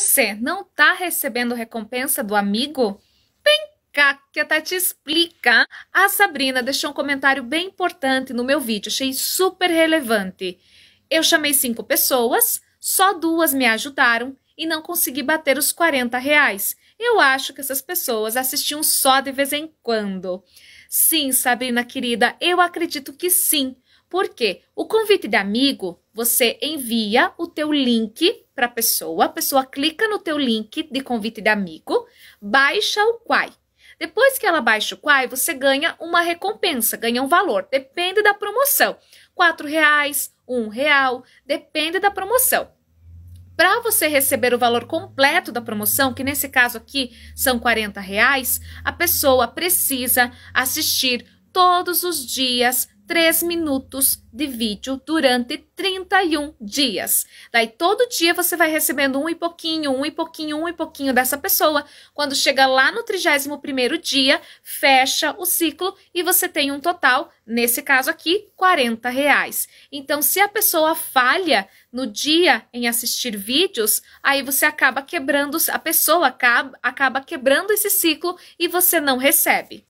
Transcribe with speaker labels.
Speaker 1: você não está recebendo recompensa do amigo? Vem cá que a Tati tá explica. A Sabrina deixou um comentário bem importante no meu vídeo, achei super relevante. Eu chamei cinco pessoas, só duas me ajudaram e não consegui bater os 40 reais. Eu acho que essas pessoas assistiam só de vez em quando. Sim, Sabrina querida, eu acredito que sim. Porque o convite de amigo, você envia o teu link para a pessoa, a pessoa clica no teu link de convite de amigo, baixa o Quai. Depois que ela baixa o Quai, você ganha uma recompensa, ganha um valor, depende da promoção. R$ reais, um real, depende da promoção. Para você receber o valor completo da promoção, que nesse caso aqui são 40 reais, a pessoa precisa assistir todos os dias 3 minutos de vídeo durante 31 dias. Daí todo dia você vai recebendo um e pouquinho, um e pouquinho, um e pouquinho dessa pessoa. Quando chega lá no 31 primeiro dia, fecha o ciclo e você tem um total, nesse caso aqui, 40 reais. Então, se a pessoa falha no dia em assistir vídeos, aí você acaba quebrando, a pessoa acaba, acaba quebrando esse ciclo e você não recebe.